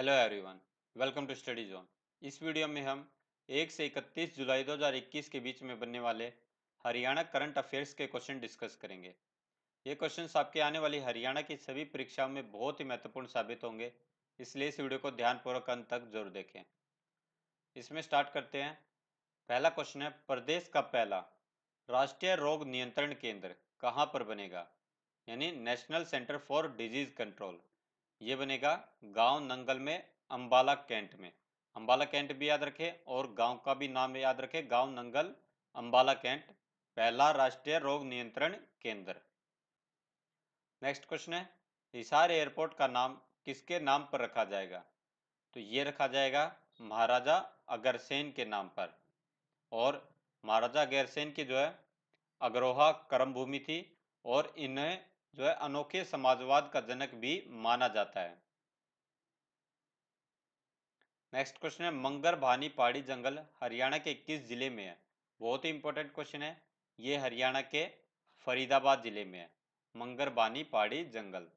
hello everyone welcome to study zone इस video में हम 1 से 31 जुलाई 2021 के बीच में बनने वाले हरियाणा करंट अफेयर्स के क्वेश्चन डिस्कस करेंगे ये क्वेश्चन आपके आने वाली हरियाणा की सभी परीक्षाओं में बहुत ही महत्वपूर्ण साबित होंगे इसलिए इस वीडियो को ध्यानपूर्वक अंत तक जरूर देखें इसमें स्टार्ट करते हैं पहला क्वेश्चन है प्रदेश का पहला राष्ट्रीय रोग नियंत्रण केंद्र कहाँ पर बनेगा यानी national centre for disease control ये बनेगा गांव नंगल में अंबाला कैंट में अंबाला कैंट भी याद रखें और गांव का भी नाम याद रखें गांव नंगल अंबाला कैंट पहला राष्ट्रीय रोग नियंत्रण केंद्र नेक्स्ट क्वेश्चन है हिसार एयरपोर्ट का नाम किसके नाम पर रखा जाएगा तो ये रखा जाएगा महाराजा अगरसेन के नाम पर और महाराजा अगरसेन की जो है अग्रोहा कर्म भूमि थी और इन्हें जो है अनोखे समाजवाद का जनक भी माना जाता है नेक्स्ट क्वेश्चन है मंगर भानी पहाड़ी जंगल हरियाणा के किस जिले में है बहुत ही इंपॉर्टेंट क्वेश्चन है ये हरियाणा के फरीदाबाद जिले में है मंगर भानी पहाड़ी जंगल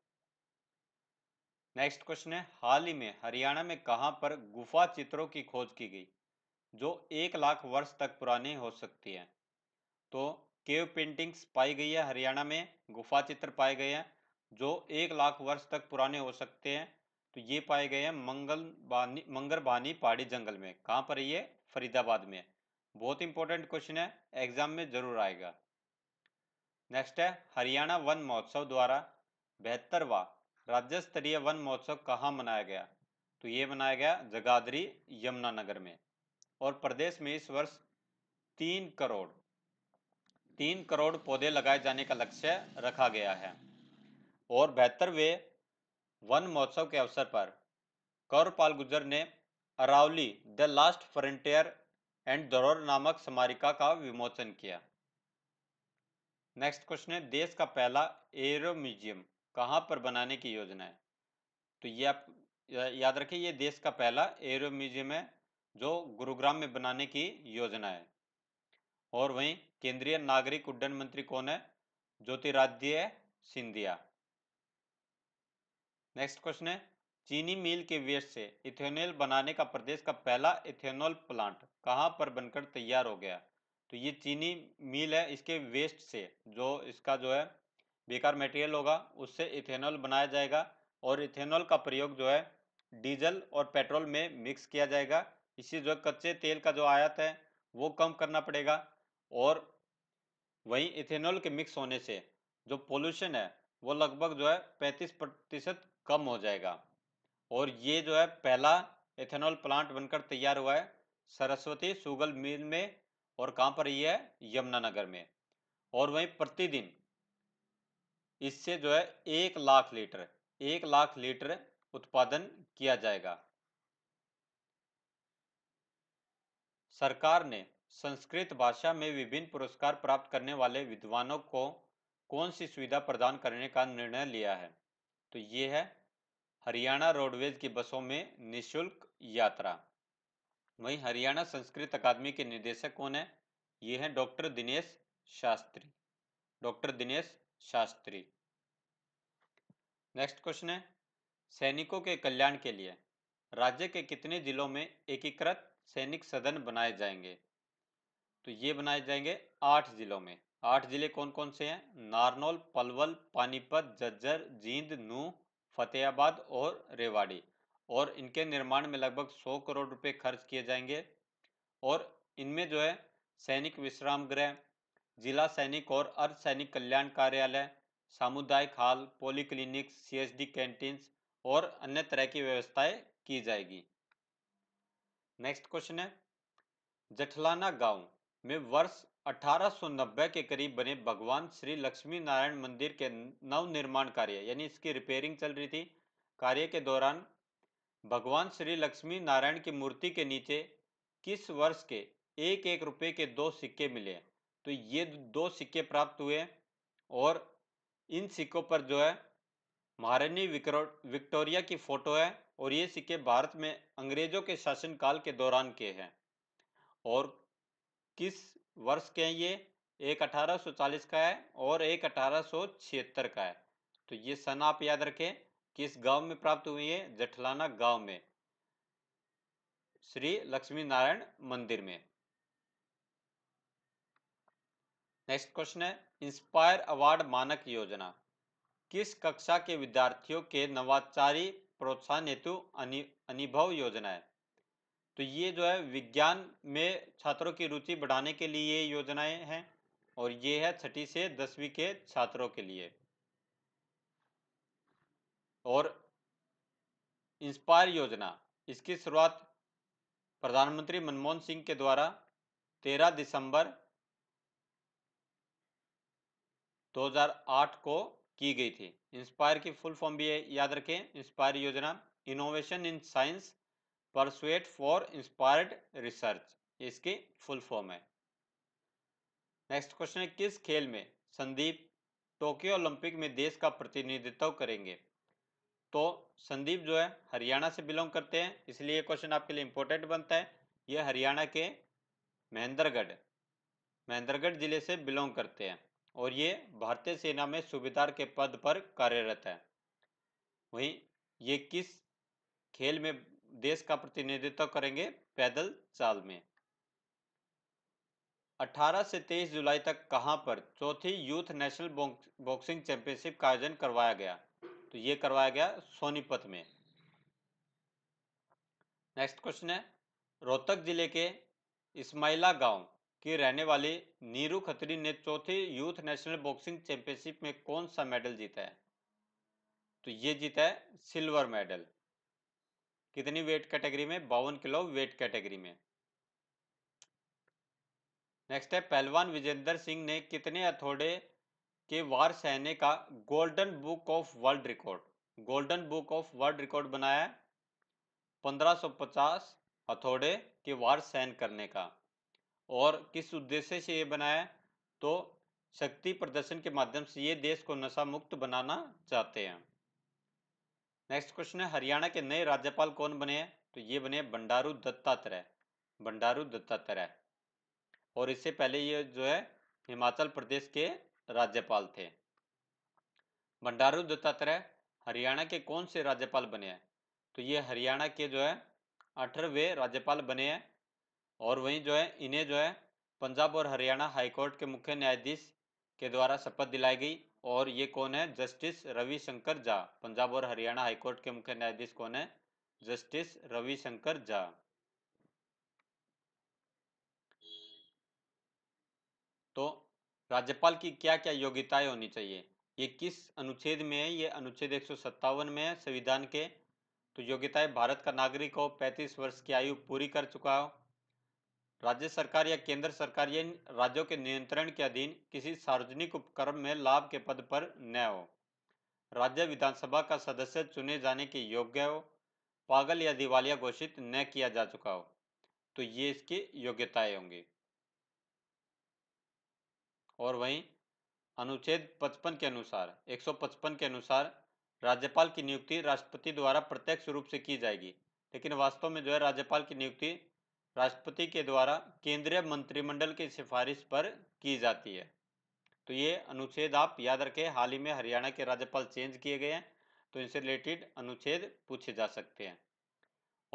नेक्स्ट क्वेश्चन है हाल ही में हरियाणा में कहां पर गुफा चित्रों की खोज की गई जो एक लाख वर्ष तक पुरानी हो सकती है तो केव पेंटिंग्स पाई गई है हरियाणा में गुफा चित्र पाए गए हैं जो एक लाख वर्ष तक पुराने हो सकते हैं तो ये पाए गए हैं मंगल बानी मंगर बानी पहाड़ी जंगल में कहाँ पर ये फरीदाबाद में बहुत इंपॉर्टेंट क्वेश्चन है एग्जाम में जरूर आएगा नेक्स्ट है हरियाणा वन महोत्सव द्वारा बेहतरवा राज्य स्तरीय वन महोत्सव कहाँ मनाया गया तो ये मनाया गया जगाधरी यमुनानगर में और प्रदेश में इस वर्ष तीन करोड़ तीन करोड़ पौधे लगाए जाने का लक्ष्य रखा गया है और बेहतर वे वन महोत्सव के अवसर पर कौरपाल गुजर ने Aravalli the last frontier and Daror नामक स्मारिका का विमोचन किया नेक्स्ट क्वेश्चन है देश का पहला एरो म्यूजियम कहाँ पर बनाने की योजना है तो ये आप याद रखिए ये देश का पहला एरो म्यूजियम है जो गुरुग्राम में बनाने की योजना है और वहीं केंद्रीय नागरिक उड्डयन मंत्री कौन है ज्योतिराद्य सिंधिया नेक्स्ट क्वेश्चन है चीनी मिल के वेस्ट से इथेनॉल बनाने का प्रदेश का पहला इथेनॉल प्लांट कहां पर बनकर तैयार हो गया तो ये चीनी मिल है इसके वेस्ट से जो इसका जो है बेकार मटेरियल होगा उससे इथेनॉल बनाया जाएगा और इथेनॉल का प्रयोग जो है डीजल और पेट्रोल में मिक्स किया जाएगा इससे जो कच्चे तेल का जो आयात है वो कम करना पड़ेगा और वहीं इथेनॉल के मिक्स होने से जो पोल्यूशन है वो लगभग जो है 35 प्रतिशत कम हो जाएगा और ये जो है पहला इथेनॉल प्लांट बनकर तैयार हुआ है सरस्वती सुगल मिल में और कहाँ पर ये है यमुनानगर में और वहीं प्रतिदिन इससे जो है एक लाख लीटर एक लाख लीटर उत्पादन किया जाएगा सरकार ने संस्कृत भाषा में विभिन्न पुरस्कार प्राप्त करने वाले विद्वानों को कौन सी सुविधा प्रदान करने का निर्णय लिया है तो ये है हरियाणा रोडवेज की बसों में निशुल्क यात्रा वहीं हरियाणा संस्कृत अकादमी के निदेशक कौन है ये हैं doctor Dinesh Shastri doctor Dinesh Shastri next question है सैनिकों के कल्याण के लिए राज्य के कितने जिलों में एकीकृत सैनिक सदन बनाए जाएंगे तो ये बनाए जाएंगे आठ जिलों में आठ जिले कौन कौन से हैं नारनौल पलवल पानीपत जज्जर जींद नू फतेहाबाद और रेवाड़ी और इनके निर्माण में लगभग 100 करोड़ रुपए खर्च किए जाएंगे और इनमें जो है सैनिक विश्राम गृह जिला सैनिक और अर्ध सैनिक कल्याण कार्यालय सामुदायिक हॉल पॉलीक्लिनिक सीएसडी कैंटीन्स और अन्य तरह की व्यवस्थाएं की जाएगी नेक्स्ट क्वेश्चन है जठलाना गांव में वर्ष 1890 के करीब बने भगवान श्री लक्ष्मी नारायण मंदिर के नवनिर्माण कार्य यानी इसकी रिपेयरिंग चल रही थी कार्य के दौरान भगवान श्री लक्ष्मी नारायण की मूर्ति के नीचे किस वर्ष के एक एक रुपये के दो सिक्के मिले तो ये दो सिक्के प्राप्त हुए और इन सिक्कों पर जो है महारानी विक्टोरिया की फोटो है और ये सिक्के भारत में अंग्रेजों के शासनकाल के दौरान के हैं और किस वर्ष के हैं ये एक अठारह चालीस का है और एक अठारह छिहत्तर का है तो ये सन आप याद रखें किस गांव में प्राप्त हुई है जठलाना गांव में श्री लक्ष्मी नारायण मंदिर में नेक्स्ट क्वेश्चन है इंस्पायर अवार्ड मानक योजना किस कक्षा के विद्यार्थियों के नवाचारी प्रोत्साहन हेतु अनुभव योजना है तो ये जो है विज्ञान में छात्रों की रुचि बढ़ाने के लिए ये योजनाएं हैं और ये है छठी से दसवीं के छात्रों के लिए और इंस्पायर योजना इसकी शुरुआत प्रधानमंत्री मनमोहन सिंह के द्वारा 13 दिसंबर 2008 को की गई थी इंस्पायर की फुल फॉर्म भी याद रखें इंस्पायर योजना innovation in science pursuit for inspired research इसकी फुल फॉर्म है नेक्स्ट क्वेश्चन है किस खेल में संदीप टोक्यो ओलंपिक में देश का प्रतिनिधित्व करेंगे तो संदीप जो है हरियाणा से बिलोंग करते हैं इसलिए ये क्वेश्चन आपके लिए इंपॉर्टेंट बनता है ये हरियाणा के महेंद्रगढ़ महेंद्रगढ़ जिले से बिलोंग करते हैं और ये भारतीय सेना में सूबेदार के पद पर कार्यरत है वहीं ये किस खेल में देश का प्रतिनिधित्व करेंगे पैदल चाल में 18 से 23 जुलाई तक कहां पर चौथी यूथ नेशनल बॉक्सिंग चैंपियनशिप का आयोजन करवाया गया तो ये करवाया गया सोनीपत में नेक्स्ट क्वेश्चन है रोहतक जिले के इस्माइला गांव की रहने वाली नीरू खत्री ने चौथी यूथ नेशनल बॉक्सिंग चैंपियनशिप में कौन सा मेडल जीता है तो ये जीता है सिल्वर मेडल कितनी वेट कैटेगरी में बावन किलो वेट कैटेगरी में नेक्स्ट है पहलवान विजेंद्र सिंह ने कितने हथौड़े के वार सहने का golden book of world record golden book of world record बनाया पंद्रह 1550 हथौड़े के वार सहन करने का और किस उद्देश्य से ये बनाया तो शक्ति प्रदर्शन के माध्यम से ये देश को नशा मुक्त बनाना चाहते हैं नेक्स्ट क्वेश्चन है हरियाणा के नए राज्यपाल कौन बने हैं तो ये बने बंडारू दत्तात्रेय बंडारू दत्तात्रेय और इससे पहले ये जो है हिमाचल प्रदेश के राज्यपाल थे बंडारू दत्तात्रेय हरियाणा के कौन से राज्यपाल बने हैं तो ये हरियाणा के जो है अठारहवें राज्यपाल बने हैं और वहीं जो है इन्हें जो है पंजाब और हरियाणा हाईकोर्ट के मुख्य न्यायाधीश के द्वारा शपथ दिलाई गई और ये कौन है जस्टिस रविशंकर झा पंजाब और हरियाणा हाईकोर्ट के मुख्य न्यायाधीश कौन है जस्टिस रविशंकर झा तो राज्यपाल की क्या क्या योग्यताएं होनी चाहिए ये किस अनुच्छेद में है ये अनुच्छेद एक में है संविधान के तो योग्यताएं भारत का नागरिक हो 35 वर्ष की आयु पूरी कर चुका हो राज्य सरकार या केंद्र सरकार या राज्यों के नियंत्रण के अधीन किसी सार्वजनिक उपक्रम में लाभ के पद पर न हो राज्य विधानसभा का सदस्य चुने जाने के योग्य हो पागल या दिवालिया घोषित न किया जा चुका हो तो ये इसकी योग्यताएं होंगी और वहीं अनुच्छेद 55 के अनुसार 155 के अनुसार राज्यपाल की नियुक्ति राष्ट्रपति द्वारा प्रत्यक्ष रूप से की जाएगी लेकिन वास्तव में जो है राज्यपाल की नियुक्ति राष्ट्रपति के द्वारा केंद्रीय मंत्रिमंडल की सिफारिश पर की जाती है तो ये अनुच्छेद आप याद रखें हाल ही में हरियाणा के राज्यपाल चेंज किए गए हैं तो इनसे रिलेटेड अनुच्छेद पूछे जा सकते हैं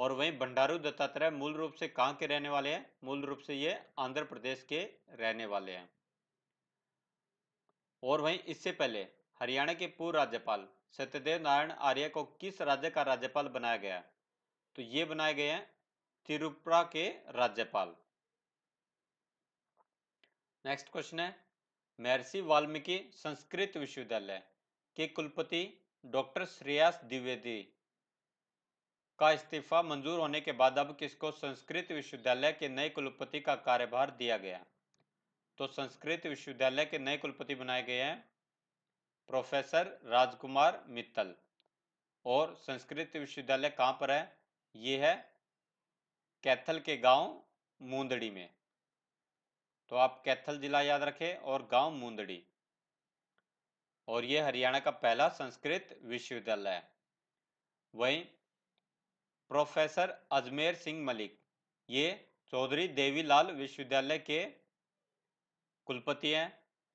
और वहीं भंडारू दत्तात्रेय मूल रूप से कहाँ के रहने वाले हैं मूल रूप से ये आंध्र प्रदेश के रहने वाले हैं और वहीं इससे पहले हरियाणा के पूर्व राज्यपाल सत्यदेव नारायण आर्य को किस राज्य का राज्यपाल बनाया गया तो ये बनाए गए हैं त्रिपुरा के राज्यपाल नेक्स्ट क्वेश्चन है महर्षि वाल्मीकि संस्कृत विश्वविद्यालय के कुलपति डॉक्टर श्रेयास द्विवेदी का इस्तीफा मंजूर होने के बाद अब किसको संस्कृत विश्वविद्यालय के नए कुलपति का कार्यभार दिया गया तो संस्कृत विश्वविद्यालय के नए कुलपति बनाए गए हैं प्रोफेसर राजकुमार मित्तल और संस्कृत विश्वविद्यालय कहाँ पर है ये है कैथल के गांव मूंदड़ी में तो आप कैथल जिला याद रखें और गांव मूंदड़ी और ये हरियाणा का पहला संस्कृत विश्वविद्यालय है वहीं प्रोफेसर अजमेर सिंह मलिक ये चौधरी देवीलाल विश्वविद्यालय के कुलपति हैं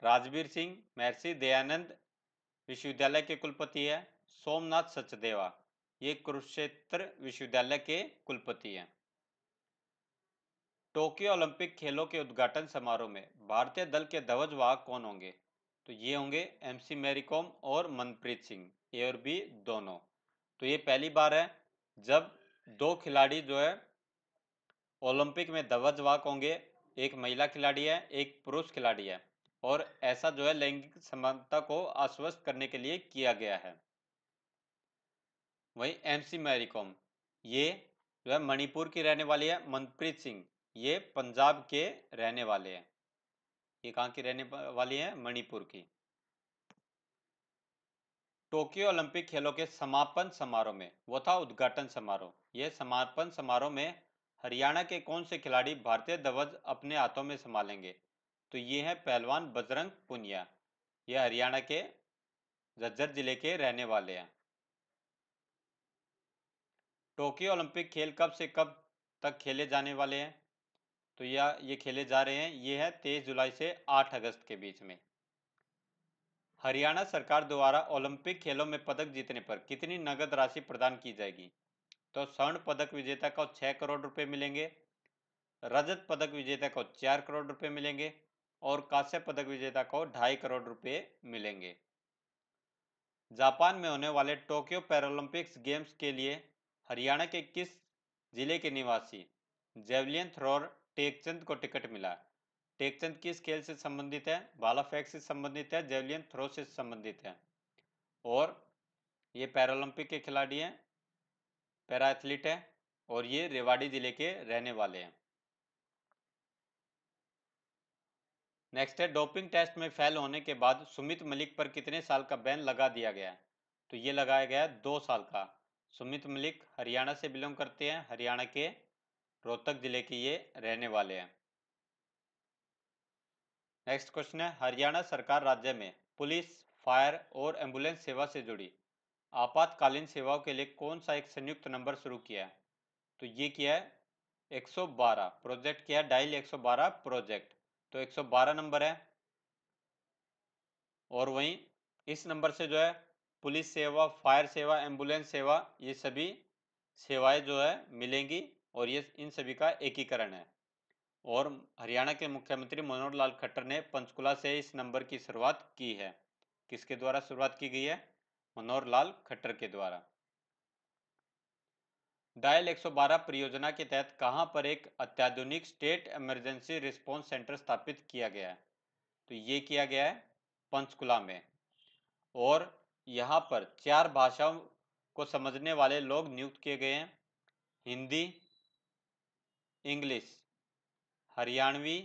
राजवीर सिंह महर्षि दयानंद विश्वविद्यालय के कुलपति हैं सोमनाथ सचदेवा ये कुरुक्षेत्र विश्वविद्यालय के कुलपति हैं टोक्यो ओलंपिक खेलों के उद्घाटन समारोह में भारतीय दल के ध्वजवाहक कौन होंगे तो ये होंगे एमसी मैरीकॉम और मनप्रीत सिंह ए और बी दोनों तो ये पहली बार है जब दो खिलाड़ी जो है ओलंपिक में ध्वजवाहक होंगे एक महिला खिलाड़ी है एक पुरुष खिलाड़ी है और ऐसा जो है लैंगिक समानता को आश्वस्त करने के लिए किया गया है वहीं एमसी मैरीकॉम ये जो है मणिपुर की रहने वाली है मनप्रीत सिंह ये पंजाब के रहने वाले हैं ये कहाँ की रहने वाली है मणिपुर की टोक्यो ओलंपिक खेलों के समापन समारोह में वो था उद्घाटन समारोह यह समापन समारोह में हरियाणा के कौन से खिलाड़ी भारतीय ध्वज अपने हाथों में संभालेंगे तो ये हैं पहलवान बजरंग पुनिया ये हरियाणा के झज्जर जिले के रहने वाले हैं टोक्यो ओलंपिक खेल कब से कब तक खेले जाने वाले हैं तो यह ये खेले जा रहे हैं ये है तेईस जुलाई से आठ अगस्त के बीच में हरियाणा सरकार द्वारा ओलंपिक खेलों में पदक जीतने पर कितनी नगद राशि प्रदान की जाएगी तो स्वर्ण पदक विजेता को छः करोड़ रुपए मिलेंगे रजत पदक विजेता को चार करोड़ रुपए मिलेंगे और कांस्य पदक विजेता को ढाई करोड़ रुपए मिलेंगे जापान में होने वाले टोक्यो पैरोल्पिक्स गेम्स के लिए हरियाणा के किस जिले के निवासी जेवलियन थ्रोर टेकचंद को टिकट मिला टेकचंद किस खेल से संबंधित है बाला फेंक से संबंधित है जेवलियन थ्रो से संबंधित है और ये पैरालंपिक के खिलाड़ी हैं पैरा एथलीट है और ये रेवाड़ी जिले के रहने वाले हैं नेक्स्ट है डोपिंग टेस्ट में फेल होने के बाद सुमित मलिक पर कितने साल का बैन लगा दिया गया तो ये लगाया गया दो साल का सुमित मलिक हरियाणा से बिलोंग करते हैं हरियाणा के रोहतक जिले के ये रहने वाले हैं नेक्स्ट क्वेश्चन है हरियाणा सरकार राज्य में पुलिस फायर और एम्बुलेंस सेवा से जुड़ी आपातकालीन सेवाओं के लिए कौन सा एक संयुक्त नंबर शुरू किया है तो ये किया है 112 प्रोजेक्ट किया डायल 112 प्रोजेक्ट तो 112 नंबर है और वहीं इस नंबर से जो है पुलिस सेवा फायर सेवा एम्बुलेंस सेवा ये सभी सेवाएं जो है मिलेंगी और ये इन सभी का एकीकरण है और हरियाणा के मुख्यमंत्री मनोहर लाल खट्टर ने पंचकुला से इस नंबर की शुरुआत की है किसके द्वारा शुरुआत की गई है मनोहर लाल खट्टर के द्वारा डायल 112 परियोजना के तहत कहां पर एक अत्याधुनिक स्टेट इमरजेंसी रिस्पांस सेंटर स्थापित किया गया है तो ये किया गया है पंचकुला में और यहाँ पर चार भाषाओं को समझने वाले लोग नियुक्त किए गए हैं हिंदी इंग्लिश हरियाणवी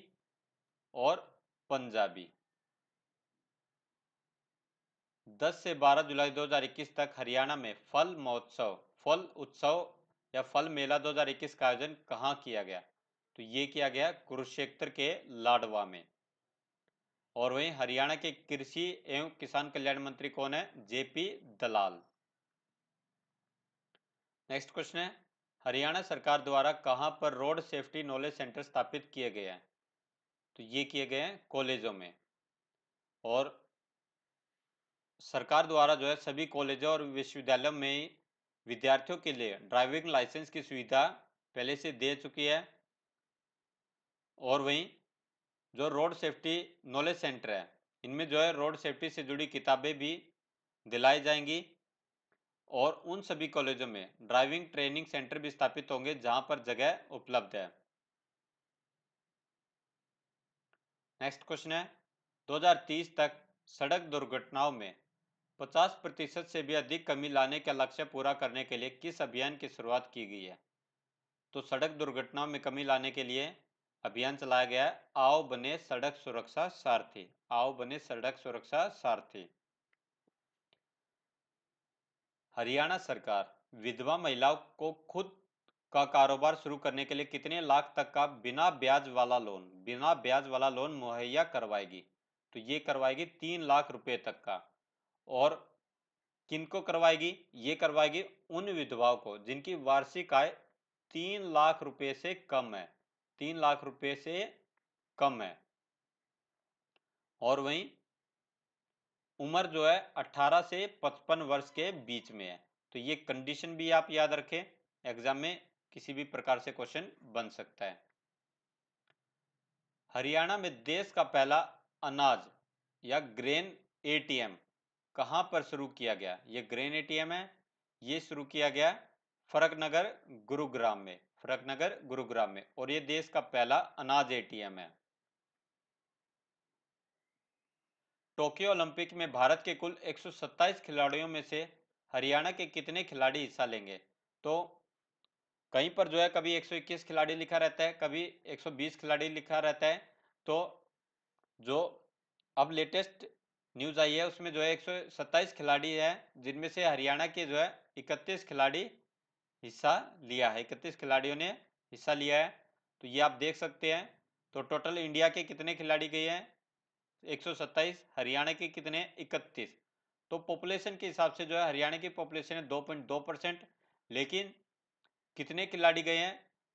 और पंजाबी 10 से 12 जुलाई 2021 तक हरियाणा में फल महोत्सव फल उत्सव या फल मेला 2021 का आयोजन कहाँ किया गया तो ये किया गया कुरुक्षेत्र के लाडवा में और वहीं हरियाणा के कृषि एवं किसान कल्याण मंत्री कौन है जेपी दलाल नेक्स्ट क्वेश्चन है हरियाणा सरकार द्वारा कहाँ पर रोड सेफ्टी नॉलेज सेंटर स्थापित किए गए हैं तो ये किए गए हैं कॉलेजों में और सरकार द्वारा जो है सभी कॉलेजों और विश्वविद्यालयों में विद्यार्थियों के लिए ड्राइविंग लाइसेंस की सुविधा पहले से दे चुकी है और वहीं जो रोड सेफ्टी नॉलेज सेंटर है इनमें जो है रोड सेफ्टी से जुड़ी किताबें भी दिलाई जाएंगी और उन सभी कॉलेजों में ड्राइविंग ट्रेनिंग सेंटर भी स्थापित होंगे जहां पर जगह उपलब्ध है नेक्स्ट क्वेश्चन है 2030 तक सड़क दुर्घटनाओं में 50 प्रतिशत से भी अधिक कमी लाने का लक्ष्य पूरा करने के लिए किस अभियान की शुरुआत की गई है तो सड़क दुर्घटनाओं में कमी लाने के लिए अभियान चलाया गया है आओ बने सड़क सुरक्षा सारथी आओ बने सड़क सुरक्षा सारथी हरियाणा सरकार विधवा महिलाओं को खुद का कारोबार शुरू करने के लिए कितने लाख तक का बिना ब्याज वाला लोन बिना ब्याज वाला लोन मुहैया करवाएगी तो ये करवाएगी तीन लाख रुपए तक का और किनको करवाएगी ये करवाएगी उन विधवाओं को जिनकी वार्षिक आय तीन लाख रुपए से कम है तीन लाख रुपए से कम है और वहीं उम्र जो है 18 से 55 वर्ष के बीच में है तो ये कंडीशन भी आप याद रखें एग्जाम में किसी भी प्रकार से क्वेश्चन बन सकता है हरियाणा में देश का पहला अनाज या ग्रेन एटीएम कहां पर शुरू किया गया ये ग्रेन एटीएम है ये शुरू किया गया फरकनगर गुरुग्राम में फरकनगर गुरुग्राम में और ये देश का पहला अनाज एटीएम है टोक्यो ओलंपिक में भारत के कुल 127 खिलाड़ियों में से हरियाणा के कितने खिलाड़ी हिस्सा लेंगे तो कहीं पर जो है कभी 121 खिलाड़ी लिखा रहता है कभी 120 खिलाड़ी लिखा रहता है तो जो अब लेटेस्ट न्यूज आई है उसमें जो है 127 खिलाड़ी है जिनमें से हरियाणा के जो है 31 खिलाड़ी हिस्सा लिया है 31 खिलाड़ियों ने हिस्सा लिया है तो ये आप देख सकते हैं तो टोटल इंडिया के कितने खिलाड़ी गए हैं 127 हरियाणा के कितने 31 तो पॉपुलेशन के हिसाब से जो है हरियाणा की पॉपुलेशन है 2.2 परसेंट लेकिन कितने खिलाड़ी गए हैं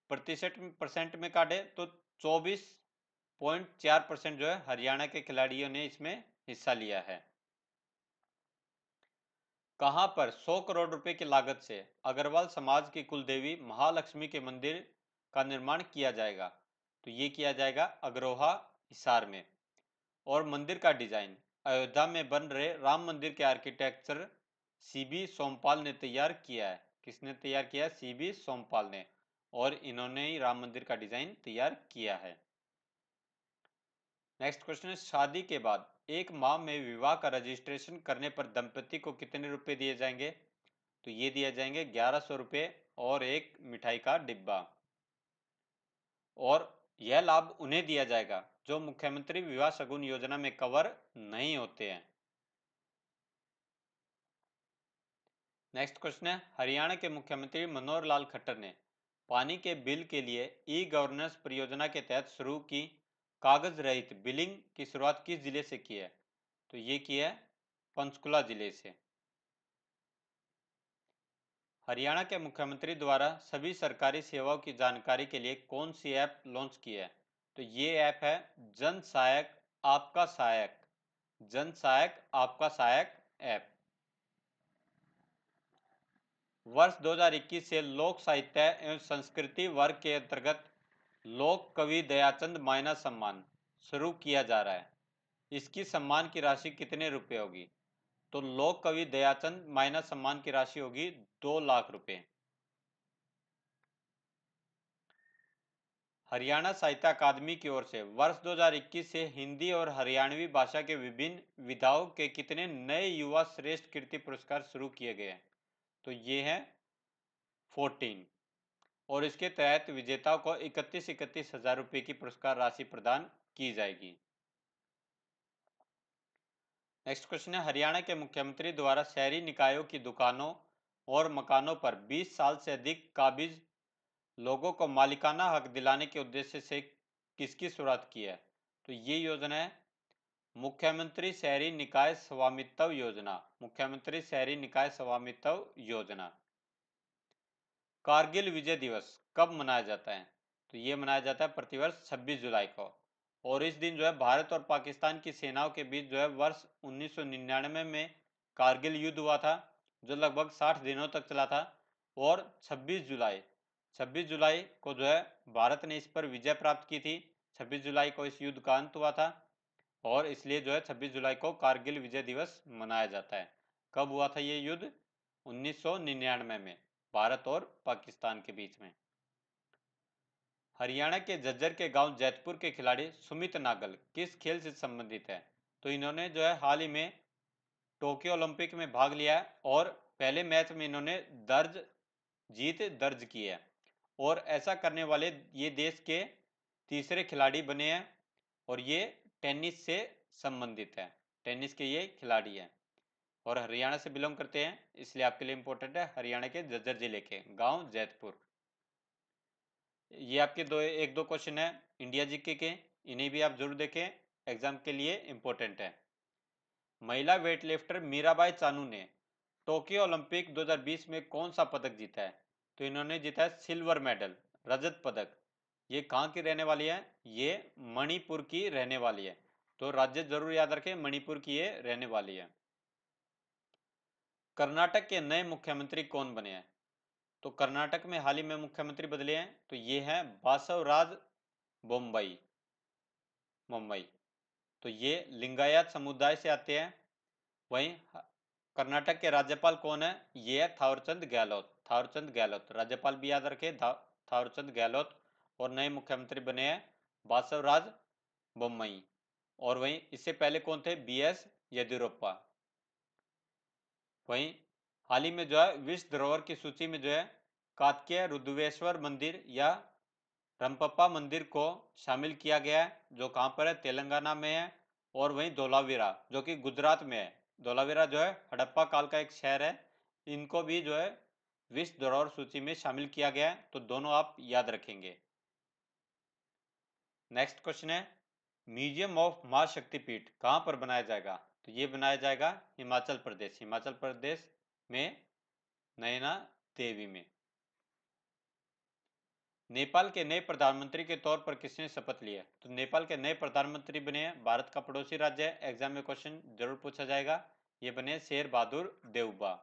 प्रतिशत परसेंट में काटे तो 24.4 परसेंट जो है हरियाणा के खिलाड़ियों ने इसमें हिस्सा लिया है कहां पर 100 करोड़ रुपए की लागत से अग्रवाल समाज की कुलदेवी महालक्ष्मी के मंदिर का निर्माण किया जाएगा तो ये किया जाएगा अग्रोहा हिसार में और मंदिर का डिजाइन अयोध्या में बन रहे राम मंदिर के आर्किटेक्चर सीबी सोमपाल ने तैयार किया है किसने तैयार किया सीबी सोमपाल ने और इन्होंने ही राम मंदिर का डिजाइन तैयार किया है नेक्स्ट क्वेश्चन है शादी के बाद एक माह में विवाह का रजिस्ट्रेशन करने पर दंपति को कितने रुपए दिए जाएंगे तो ये दिए जाएंगे ग्यारह सौ रुपये और एक मिठाई का डिब्बा और यह लाभ उन्हें दिया जाएगा जो मुख्यमंत्री विवाह शगुन योजना में कवर नहीं होते हैं नेक्स्ट क्वेश्चन है हरियाणा के मुख्यमंत्री मनोहर लाल खट्टर ने पानी के बिल के लिए ई गवर्नेंस परियोजना के तहत शुरू की कागज रहित बिलिंग की शुरुआत किस जिले से की है तो ये की है पंचकुला जिले से हरियाणा के मुख्यमंत्री द्वारा सभी सरकारी सेवाओं की जानकारी के लिए कौन सी ऐप लॉन्च की है तो ये ऐप है जन सहायक आपका सहायक जन सहायक आपका सहायक ऐप वर्ष 2021 से लोक साहित्य एवं संस्कृति वर्ग के अंतर्गत लोक कवि दयाचंद मायना सम्मान शुरू किया जा रहा है इसकी सम्मान की राशि कितने रुपए होगी तो लोक कवि दयाचंद मायना सम्मान की राशि होगी दो लाख रुपए हरियाणा साहित्य अकादमी की ओर से वर्ष 2021 से हिंदी और हरियाणवी भाषा के विभिन्न विधाओं के कितने नए युवा श्रेष्ठ कीर्ति पुरस्कार शुरू किए गए हैं तो ये है 14 और इसके तहत विजेताओं को इकतीस इकतीस हजार रुपये की पुरस्कार राशि प्रदान की जाएगी नेक्स्ट क्वेश्चन है हरियाणा के मुख्यमंत्री द्वारा शहरी निकायों की दुकानों और मकानों पर 20 साल से अधिक काबिज लोगों को मालिकाना हक दिलाने के उद्देश्य से किसकी शुरुआत की है तो ये योजना है मुख्यमंत्री शहरी निकाय स्वामित्व योजना मुख्यमंत्री शहरी निकाय स्वामित्व योजना कारगिल विजय दिवस कब मनाया जाता है तो ये मनाया जाता है प्रतिवर्ष छब्बीस जुलाई को और इस दिन जो है भारत और पाकिस्तान की सेनाओं के बीच जो है वर्ष 1999 में कारगिल युद्ध हुआ था जो लगभग 60 दिनों तक चला था और 26 जुलाई 26 जुलाई को जो है भारत ने इस पर विजय प्राप्त की थी 26 जुलाई को इस युद्ध का अंत हुआ था और इसलिए जो है 26 जुलाई को कारगिल विजय दिवस मनाया जाता है कब हुआ था ये युद्ध 1999 में भारत और पाकिस्तान के बीच में हरियाणा के जज्जर के गांव जैतपुर के खिलाड़ी सुमित नागल किस खेल से संबंधित है तो इन्होंने जो है हाल ही में टोक्यो ओलंपिक में भाग लिया है और पहले मैच में इन्होंने दर्ज जीत दर्ज की है और ऐसा करने वाले ये देश के तीसरे खिलाड़ी बने हैं और ये टेनिस से संबंधित है टेनिस के ये खिलाड़ी हैं और हरियाणा से बिलोंग करते हैं इसलिए आपके लिए इंपॉर्टेंट है हरियाणा के जज्जर जिले के गांव जैतपुर ये आपके दो एक दो क्वेश्चन है इंडिया जीके के इन्हें भी आप जरूर देखें एग्जाम के लिए इंपॉर्टेंट है महिला वेटलिफ्टर मीराबाई चानू ने टोक्यो ओलंपिक 2020 में कौन सा पदक जीता है तो इन्होंने जीता है सिल्वर मेडल रजत पदक ये कहाँ की रहने वाली है ये मणिपुर की रहने वाली है तो राज्य जरूर याद रखें मणिपुर की ये रहने वाली है कर्नाटक के नए मुख्यमंत्री कौन बने हैं तो कर्नाटक में हाल ही में मुख्यमंत्री बदले हैं तो ये है बासवराज बोम्बई मुंबई तो ये लिंगायत समुदाय से आते हैं वहीं कर्नाटक के राज्यपाल कौन है ये है थावरचंद गहलोत थावरचंद गहलोत राज्यपाल भी याद रखे थावरचंद गहलोत और नए मुख्यमंत्री बने हैं बासवराज बोमई और वहीं इससे पहले कौन थे बी एस येदियुरप्पा वहीं हाल ही में जो है विश्व धरोहर की सूची में जो है कातकीय रुद्वेश्वर मंदिर या रमपप्पा मंदिर को शामिल किया गया है जो कहाँ पर है तेलंगाना में है और वहीं धोलावीरा जो कि गुजरात में है धोलावीरा जो है हड़प्पा काल का एक शहर है इनको भी जो है विश्व धरोहर सूची में शामिल किया गया है तो दोनों आप याद रखेंगे नेक्स्ट क्वेश्चन है म्यूजियम ऑफ मां शक्तिपीठ कहाँ पर बनाया जाएगा तो ये बनाया जाएगा हिमाचल प्रदेश हिमाचल प्रदेश में नैना देवी में नेपाल के नए प्रधानमंत्री के तौर पर किसने शपथ लिया तो नेपाल के नए प्रधानमंत्री बने हैं भारत का पड़ोसी राज्य है एग्जाम में क्वेश्चन जरूर पूछा जाएगा ये बने शेर बहादुर देवबा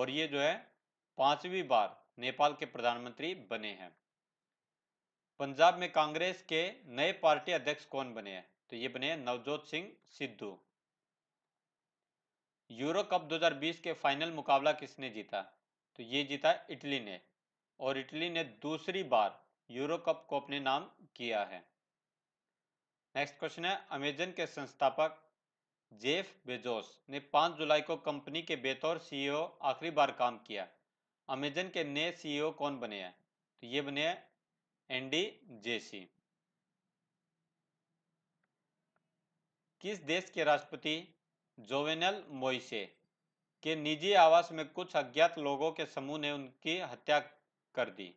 और ये जो है पांचवी बार नेपाल के प्रधानमंत्री बने हैं पंजाब में कांग्रेस के नए पार्टी अध्यक्ष कौन बने हैं तो ये बने नवजोत सिंह सिद्धू यूरो कप 2020 के फाइनल मुकाबला किसने जीता तो ये जीता इटली ने और इटली ने दूसरी बार यूरो कप को अपने नाम किया है नेक्स्ट क्वेश्चन है अमेजन के संस्थापक जेफ बेजोस ने 5 जुलाई को कंपनी के बेतौर सीईओ आखिरी बार काम किया अमेजन के नए सीईओ e कौन बने हैं तो ये बने हैं एंडी जेसी किस देश के राष्ट्रपति जोवेनल मोइसे के निजी आवास में कुछ अज्ञात लोगों के समूह ने उनकी हत्या कर दी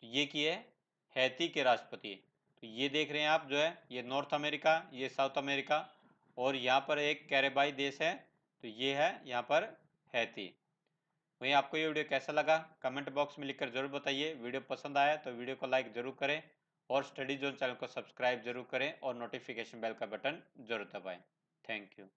तो ये की है हैती के राष्ट्रपति तो ये देख रहे हैं आप जो है ये नॉर्थ अमेरिका ये साउथ अमेरिका और यहाँ पर एक कैरेबाई देश है तो ये है यहाँ पर हैती वहीं आपको ये वीडियो कैसा लगा कमेंट बॉक्स में लिखकर जरूर बताइए वीडियो पसंद आया तो वीडियो को लाइक जरूर करें और स्टडी जोन चैनल को सब्सक्राइब जरूर करें और नोटिफिकेशन बेल का बटन जरूर दबाएँ थैंक यू